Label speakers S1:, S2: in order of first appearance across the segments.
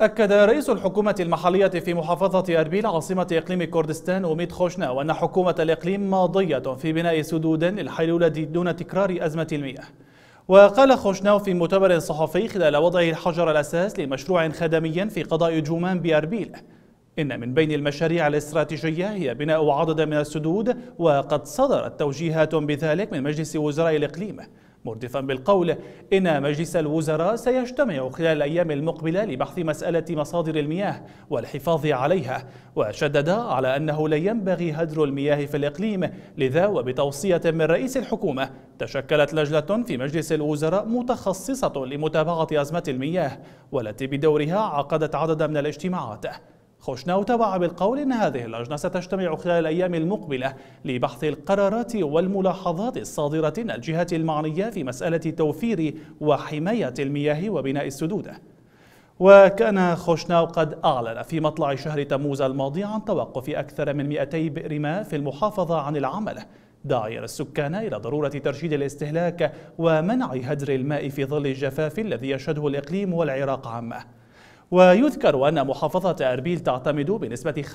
S1: أكد رئيس الحكومة المحلية في محافظة أربيل عاصمة إقليم كردستان أميد خوشناو أن حكومة الإقليم ماضية في بناء سدود للحيلولة دون تكرار أزمة المياه وقال خوشناو في مؤتمر صحفي خلال وضعه الحجر الأساس لمشروع خدمي في قضاء جومان بأربيل إن من بين المشاريع الاستراتيجية هي بناء عدد من السدود وقد صدرت توجيهات بذلك من مجلس وزراء الإقليم مردفا بالقول إن مجلس الوزراء سيجتمع خلال الأيام المقبلة لبحث مسألة مصادر المياه والحفاظ عليها وشدد على أنه لا ينبغي هدر المياه في الإقليم لذا وبتوصية من رئيس الحكومة تشكلت لجنة في مجلس الوزراء متخصصة لمتابعة أزمة المياه والتي بدورها عقدت عددا من الاجتماعات خوشناو تبع بالقول أن هذه اللجنة ستجتمع خلال الأيام المقبلة لبحث القرارات والملاحظات الصادرة من الجهات المعنية في مسألة توفير وحماية المياه وبناء السدود وكان خوشناو قد أعلن في مطلع شهر تموز الماضي عن توقف أكثر من 200 بئر ماء في المحافظة عن العمل داعيا السكان إلى ضرورة ترشيد الاستهلاك ومنع هدر الماء في ظل الجفاف الذي يشهده الإقليم والعراق عامه ويذكر أن محافظة أربيل تعتمد بنسبة 35%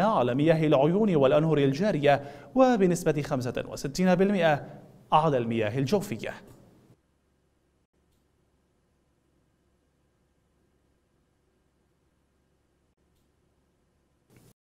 S1: على مياه العيون والأنهر الجارية وبنسبة 65% على المياه الجوفية